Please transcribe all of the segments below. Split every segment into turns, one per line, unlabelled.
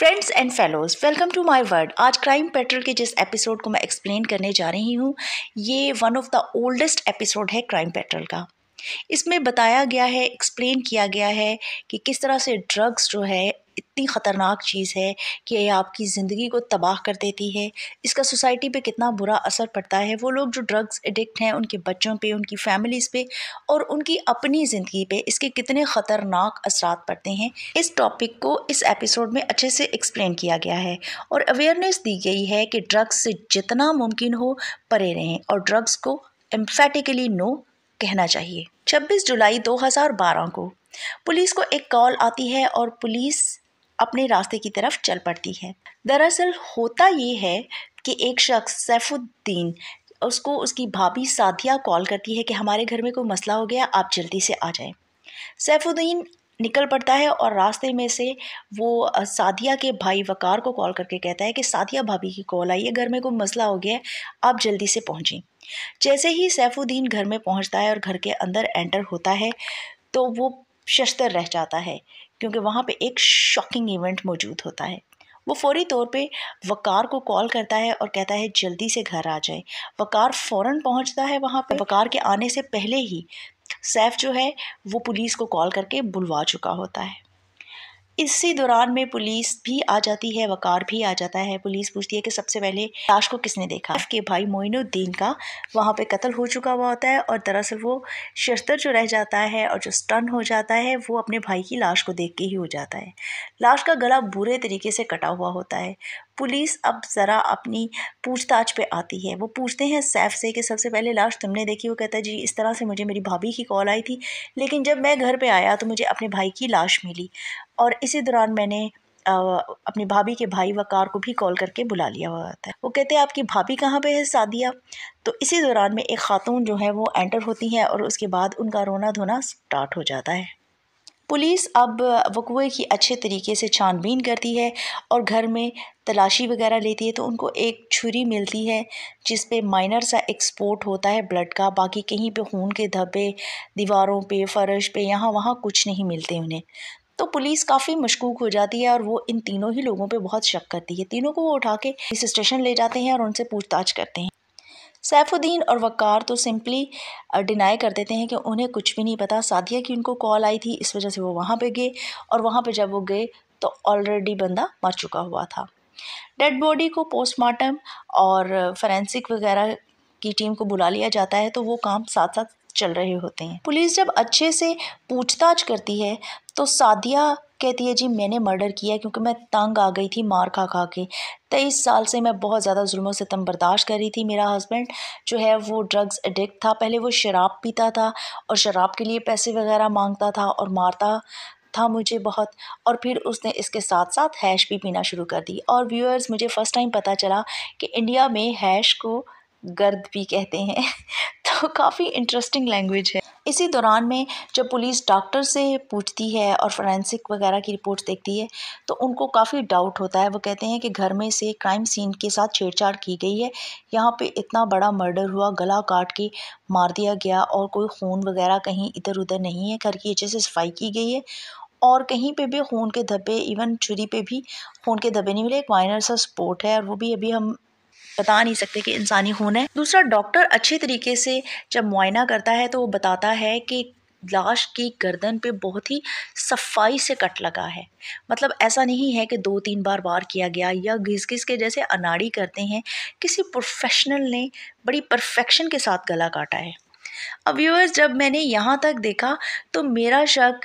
friends and fellows welcome to my world आज Crime Patrol के जिस एपिसोड को मैं एक्सप्लेन करने जा रही हूँ ये one of the oldest episode है क्राइम पेट्रोल का इसमें बताया गया है एक्सप्लेन किया गया है कि किस तरह से ड्रग्स जो है इतनी ख़तरनाक चीज़ है कि ये आपकी ज़िंदगी को तबाह कर देती है इसका सोसाइटी पे कितना बुरा असर पड़ता है वो लोग जो ड्रग्स एडिक्ट हैं उनके बच्चों पे उनकी फैमिलीज़ पे और उनकी अपनी ज़िंदगी पे इसके कितने ख़तरनाक असरात पड़ते हैं इस टॉपिक को इस एपिसोड में अच्छे से एक्सप्लेन किया गया है और अवेयरनेस दी गई है कि ड्रग्स से जितना मुमकिन हो परे रहें और ड्रग्स को एम्फेटिकली नो कहना चाहिए 26 जुलाई 2012 को पुलिस को एक कॉल आती है और पुलिस अपने रास्ते की तरफ चल पड़ती है दरअसल होता ये है कि एक शख्स सैफुद्दीन उसको उसकी भाभी साधिया कॉल करती है कि हमारे घर में कोई मसला हो गया आप जल्दी से आ जाएं सैफुद्दीन निकल पड़ता है और रास्ते में से वो सादिया के भाई वकार को कॉल करके कहता है कि सादिया भाभी की कॉल आई है घर में कोई मसला हो गया है आप जल्दी से पहुँचें जैसे ही सैफुद्दीन घर में पहुँचता है और घर के अंदर एंटर होता है तो वो शस्तर रह जाता है क्योंकि वहाँ पे एक शॉकिंग इवेंट मौजूद होता है वो फौरी तौर पे वकार को कॉल करता है और कहता है जल्दी से घर आ जाए वकार फ़ौर पहुँचता है वहाँ पे वकार के आने से पहले ही सैफ जो है वो पुलिस को कॉल करके बुलवा चुका होता है इसी दौरान में पुलिस भी आ जाती है वकार भी आ जाता है पुलिस पूछती है कि सबसे पहले लाश को किसने देखा कि भाई मोइनुद्दीन का वहाँ पे कत्ल हो चुका हुआ होता है और दरअसल वो शस्तर जो रह जाता है और जो स्टन हो जाता है वो अपने भाई की लाश को देख के ही हो जाता है लाश का गला बुरे तरीके से कटा हुआ होता है पुलिस अब ज़रा अपनी पूछताछ पे आती है वो पूछते हैं सैफ से कि सबसे पहले लाश तुमने देखी वो कहता है जी इस तरह से मुझे मेरी भाभी की कॉल आई थी लेकिन जब मैं घर पे आया तो मुझे अपने भाई की लाश मिली और इसी दौरान मैंने अपनी भाभी के भाई वकार को भी कॉल करके बुला लिया हुआ था वो कहते हैं आपकी भाभी कहाँ पे है सादिया तो इसी दौरान में एक खातून जो है वो एंटर होती हैं और उसके बाद उनका रोना धोना स्टार्ट हो जाता है पुलिस अब वकुए की अच्छे तरीके से छानबीन करती है और घर में तलाशी वगैरह लेती है तो उनको एक छुरी मिलती है जिस पे माइनर सा एक्सपोर्ट होता है ब्लड का बाकी कहीं पे खून के धब्बे दीवारों पे फर्श पे यहाँ वहाँ कुछ नहीं मिलते उन्हें तो पुलिस काफ़ी मशकूक हो जाती है और वो इन तीनों ही लोगों पे बहुत शक करती है तीनों को वो उठा के पुलिस स्टेशन ले जाते हैं और उनसे पूछताछ करते हैं सैफुद्दीन और वक़ार तो सिंपली डिनाई कर देते हैं कि उन्हें कुछ भी नहीं पता सादिया की उनको कॉल आई थी इस वजह से वो वहाँ पे गए और वहाँ पे जब वो गए तो ऑलरेडी बंदा मर चुका हुआ था डेड बॉडी को पोस्टमार्टम और फरेंसिक वगैरह की टीम को बुला लिया जाता है तो वो काम साथ साथ चल रहे होते हैं पुलिस जब अच्छे से पूछताछ करती है तो सादिया कहती है जी मैंने मर्डर किया क्योंकि मैं तंग आ गई थी मार खा खा के तेईस साल से मैं बहुत ज़्यादा जुल्मों से तम बर्दाश्त कर रही थी मेरा हस्बैंड जो है वो ड्रग्स एडिक्ट था पहले वो शराब पीता था और शराब के लिए पैसे वगैरह मांगता था और मारता था मुझे बहुत और फिर उसने इसके साथ साथ हैश भी पीना शुरू कर दी और व्यूअर्स मुझे फ़र्स्ट टाइम पता चला कि इंडिया में हैश को गर्द भी कहते हैं काफ़ी इंटरेस्टिंग लैंग्वेज है इसी दौरान में जब पुलिस डॉक्टर से पूछती है और फोरेंसिक वगैरह की रिपोर्ट्स देखती है तो उनको काफ़ी डाउट होता है वो कहते हैं कि घर में से क्राइम सीन के साथ छेड़छाड़ की गई है यहाँ पे इतना बड़ा मर्डर हुआ गला काट के मार दिया गया और कोई खून वगैरह कहीं इधर उधर नहीं है घर की अच्छे से सफाई की गई है और कहीं पे भी खून के धब्बे इवन छुरी पे भी खून के धब्बे नहीं मिले एक माइनर सा स्पोर्ट है और वो भी अभी हम बता नहीं सकते कि इंसानी खून है दूसरा डॉक्टर अच्छे तरीके से जब मुआयना करता है तो वो बताता है कि लाश की गर्दन पे बहुत ही सफाई से कट लगा है मतलब ऐसा नहीं है कि दो तीन बार वार किया गया या घिस घिस के जैसे अनाड़ी करते हैं किसी प्रोफेशनल ने बड़ी परफेक्शन के साथ गला काटा है अब व्यूअर्स जब मैंने यहाँ तक देखा तो मेरा शक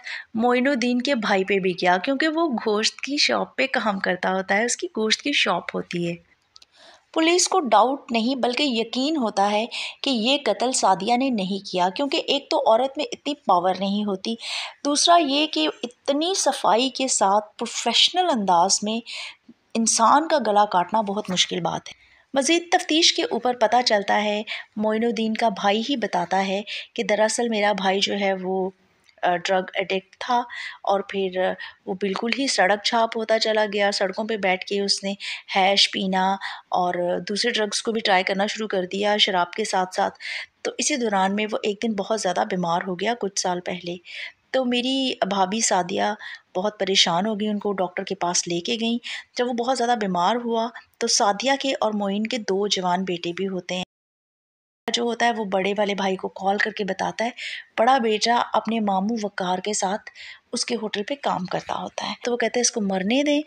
मोइनुद्दीन के भाई पे भी गया क्योंकि वो गोश्त की शॉप पे काम करता होता है उसकी गोश्त की शॉप होती है पुलिस को डाउट नहीं बल्कि यकीन होता है कि ये कत्ल सादिया ने नहीं किया क्योंकि एक तो औरत में इतनी पावर नहीं होती दूसरा ये कि इतनी सफाई के साथ प्रोफेशनल अंदाज में इंसान का गला काटना बहुत मुश्किल बात है मज़ीद तफ्तीश के ऊपर पता चलता है मोइनुद्दीन का भाई ही बताता है कि दरअसल मेरा भाई जो है वो ड्रग एडिक्ट था और फिर वो बिल्कुल ही सड़क छाप होता चला गया सड़कों पे बैठ के उसने हैश पीना और दूसरे ड्रग्स को भी ट्राई करना शुरू कर दिया शराब के साथ साथ तो इसी दौरान में वो एक दिन बहुत ज़्यादा बीमार हो गया कुछ साल पहले तो मेरी भाभी सादिया बहुत परेशान हो गई उनको डॉक्टर के पास लेके गई जब वो बहुत ज़्यादा बीमार हुआ तो सादिया के और मोइन के दो जवान बेटे भी होते हैं जो होता है वो बड़े वाले भाई को कॉल करके बताता है बड़ा बेटा अपने मामू वक़ार के साथ उसके होटल पे काम करता होता है तो वो कहते हैं इसको मरने दें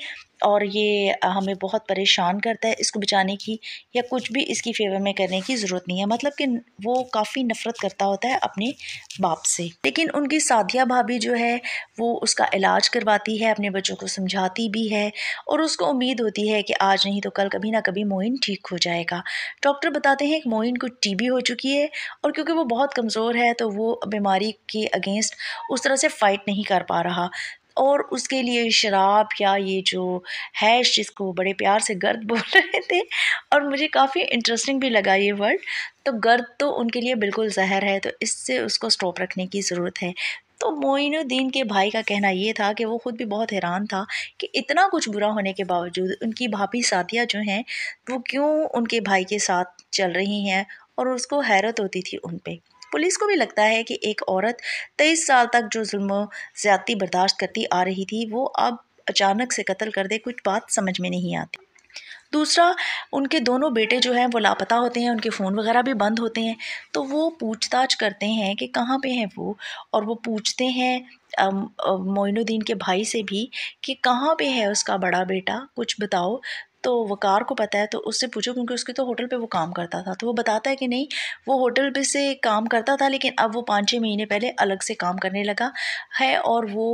और ये हमें बहुत परेशान करता है इसको बचाने की या कुछ भी इसकी फेवर में करने की ज़रूरत नहीं है मतलब कि वो काफ़ी नफ़रत करता होता है अपने बाप से लेकिन उनकी साधिया भाभी जो है वो उसका इलाज करवाती है अपने बच्चों को समझाती भी है और उसको उम्मीद होती है कि आज नहीं तो कल कभी ना कभी मोइन ठीक हो जाएगा डॉक्टर बताते हैं कि मोइन को टी हो चुकी है और क्योंकि वो बहुत कमज़ोर है तो वो बीमारी के अगेंस्ट उस तरह से फ़ाइट नहीं कर पा रहा और उसके लिए शराब या ये जो हैश जिसको बड़े प्यार से गर्द बोल रहे थे और मुझे काफ़ी इंटरेस्टिंग भी लगा ये वर्ड तो गर्द तो उनके लिए बिल्कुल जहर है तो इससे उसको स्टॉप रखने की ज़रूरत है तो मोइनुद्दीन के भाई का कहना ये था कि वो ख़ुद भी बहुत हैरान था कि इतना कुछ बुरा होने के बावजूद उनकी भाभी साथियाँ जो हैं वो क्यों उनके भाई के साथ चल रही हैं और उसको हैरत होती थी उन पर पुलिस को भी लगता है कि एक औरत तेईस साल तक जो जुल्म ज़्यादती बर्दाश्त करती आ रही थी वो अब अचानक से कत्ल कर दे कुछ बात समझ में नहीं आती दूसरा उनके दोनों बेटे जो हैं वो लापता होते हैं उनके फ़ोन वगैरह भी बंद होते हैं तो वो पूछताछ करते हैं कि कहाँ पे हैं वो और वो पूछते हैं मोइनुद्दीन के भाई से भी कि कहाँ पे है उसका बड़ा बेटा कुछ बताओ तो वकार को पता है तो उससे पूछो क्योंकि उसके तो होटल पे वो काम करता था तो वो बताता है कि नहीं वो होटल पे से काम करता था लेकिन अब वो पाँच छः महीने पहले अलग से काम करने लगा है और वो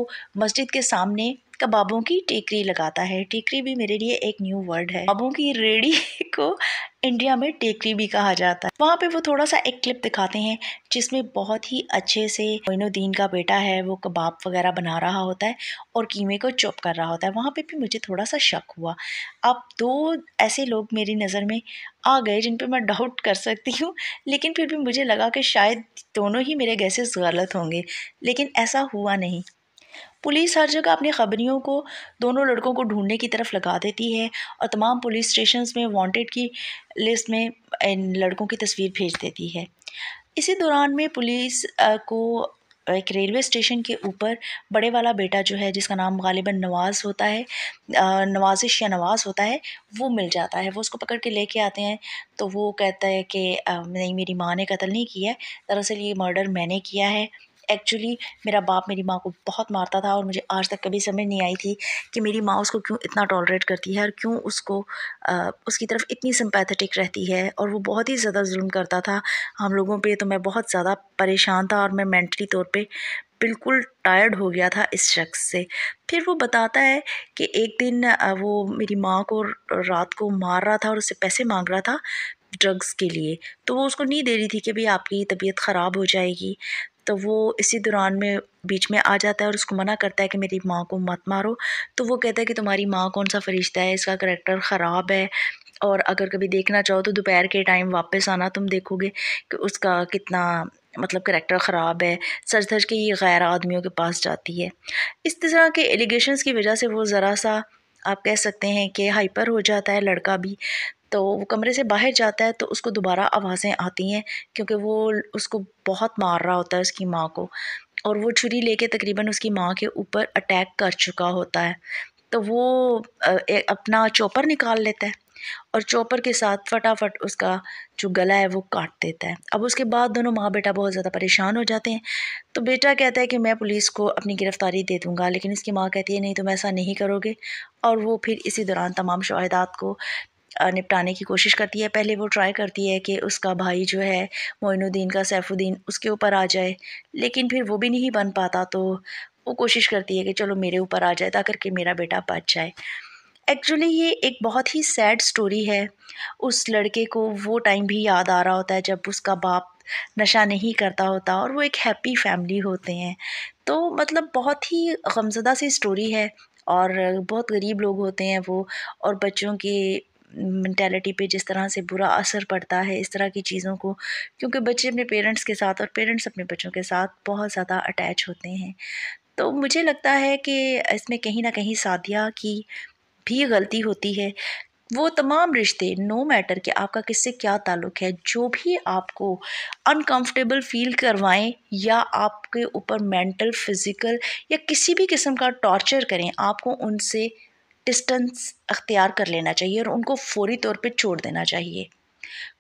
मस्जिद के सामने कबाबों की टेकरी लगाता है टेकरी भी मेरे लिए एक न्यू वर्ड है कबाबों की रेडी को इंडिया में टेकरी भी कहा जाता है वहाँ पे वो थोड़ा सा एक क्लिप दिखाते हैं जिसमें बहुत ही अच्छे से मोइनुद्दीन का बेटा है वो कबाब वगैरह बना रहा होता है और कीमे को चुप कर रहा होता है वहाँ पे भी मुझे थोड़ा सा शक हुआ अब दो तो ऐसे लोग मेरी नज़र में आ गए जिन पर मैं डाउट कर सकती हूँ लेकिन फिर भी मुझे लगा कि शायद दोनों ही मेरे गैसेस गलत होंगे लेकिन ऐसा हुआ नहीं पुलिस हर जगह अपनी खबरियों को दोनों लड़कों को ढूंढने की तरफ लगा देती है और तमाम पुलिस स्टेशंस में वांटेड की लिस्ट में इन लड़कों की तस्वीर भेज देती है इसी दौरान में पुलिस को एक रेलवे स्टेशन के ऊपर बड़े वाला बेटा जो है जिसका नाम गालिबा नवाज़ होता है नवाजिश या नवाज़ होता है वो मिल जाता है वो उसको पकड़ के लेके आते हैं तो वो कहता है कि नहीं मेरी माँ ने कत्ल नहीं किया है दरअसल ये मर्डर मैंने किया है एक्चुअली मेरा बाप मेरी माँ को बहुत मारता था और मुझे आज तक कभी समझ नहीं आई थी कि मेरी माँ उसको क्यों इतना टॉलरेट करती है और क्यों उसको आ, उसकी तरफ इतनी सिंपैथेटिक रहती है और वो बहुत ही ज़्यादा जुल्म करता था हम लोगों पर तो मैं बहुत ज़्यादा परेशान था और मैं मैंटली तौर पर बिल्कुल टायर्ड हो गया था इस शख्स से फिर वो बताता है कि एक दिन वो मेरी माँ को रात को मार रहा था और उससे पैसे मांग रहा था ड्रग्स के लिए तो वो उसको नहीं दे रही थी कि भाई आपकी तबीयत ख़राब हो जाएगी तो वो इसी दौरान में बीच में आ जाता है और उसको मना करता है कि मेरी माँ को मत मारो तो वो कहता है कि तुम्हारी माँ कौन सा फरिश्ता है इसका करेक्टर ख़राब है और अगर कभी देखना चाहो तो दोपहर के टाइम वापस आना तुम देखोगे कि उसका कितना मतलब करेक्टर ख़राब है सच धज के ये गैर आदमियों के पास जाती है इस तरह के एलिगेशन की वजह से वो ज़रा सा आप कह सकते हैं कि हाइपर हो जाता है लड़का भी तो वो कमरे से बाहर जाता है तो उसको दोबारा आवाज़ें आती हैं क्योंकि वो उसको बहुत मार रहा होता है उसकी माँ को और वो छुरी लेके तकरीबन उसकी माँ के ऊपर अटैक कर चुका होता है तो वो अपना चोपर निकाल लेता है और चोपर के साथ फटाफट उसका जो गला है वो काट देता है अब उसके बाद दोनों माँ बेटा बहुत ज़्यादा परेशान हो जाते हैं तो बेटा कहता है कि मैं पुलिस को अपनी गिरफ़्तारी दे दूँगा लेकिन इसकी माँ कहती है नहीं तुम ऐसा नहीं करोगे और वो फिर इसी दौरान तमाम शाहिदात को निपटाने की कोशिश करती है पहले वो ट्राई करती है कि उसका भाई जो है मोइनुद्दीन का सैफुद्दीन उसके ऊपर आ जाए लेकिन फिर वो भी नहीं बन पाता तो वो कोशिश करती है कि चलो मेरे ऊपर आ जाए ताकर करके मेरा बेटा बच जाए एक्चुअली ये एक बहुत ही सैड स्टोरी है उस लड़के को वो टाइम भी याद आ रहा होता है जब उसका बाप नशा नहीं करता होता और वो एक हैप्पी फैमिली होते हैं तो मतलब बहुत ही गमजदा सी स्टोरी है और बहुत गरीब लोग होते हैं वो और बच्चों के मैंटेलिटी पे जिस तरह से बुरा असर पड़ता है इस तरह की चीज़ों को क्योंकि बच्चे अपने पेरेंट्स के साथ और पेरेंट्स अपने बच्चों के साथ बहुत ज़्यादा अटैच होते हैं तो मुझे लगता है कि इसमें कहीं ना कहीं सादिया की भी गलती होती है वो तमाम रिश्ते नो मैटर कि आपका किससे क्या ताल्लुक़ है जो भी आपको अनकंफर्टेबल फील करवाएं या आपके ऊपर मेंटल फिज़िकल या किसी भी किस्म का टॉर्चर करें आपको उनसे डिस्टेंस अख्तियार कर लेना चाहिए और उनको फौरी तौर पे छोड़ देना चाहिए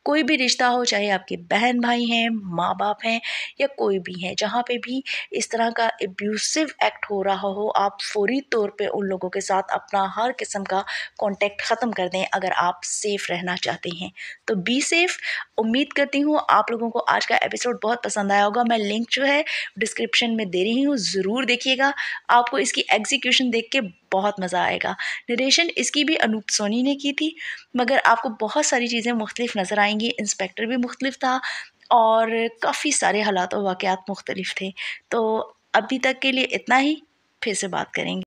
कोई भी रिश्ता हो चाहे आपके बहन भाई हैं माँ बाप हैं या कोई भी हैं जहाँ पे भी इस तरह का एब्यूसिव एक्ट हो रहा हो आप फौरी तौर पे उन लोगों के साथ अपना हर किस्म का कांटेक्ट ख़त्म कर दें अगर आप सेफ़ रहना चाहते हैं तो बी सेफ़ उम्मीद करती हूँ आप लोगों को आज का एपिसोड बहुत पसंद आया होगा मैं लिंक जो है डिस्क्रिप्शन में दे रही हूँ ज़रूर देखिएगा आपको इसकी एग्जीक्यूशन देख के बहुत मज़ा आएगा निरेशन इसकी भी अनूप सोनी ने की थी मगर आपको बहुत सारी चीज़ें मुख्तलिफ मुख्तलिफ नज़र आएंगी इंस्पेक्टर भी मुख्तलिफ था और काफ़ी सारे हालात और वाक़ात मुख्तलिफ थे तो अभी तक के लिए इतना ही फिर से बात करेंगे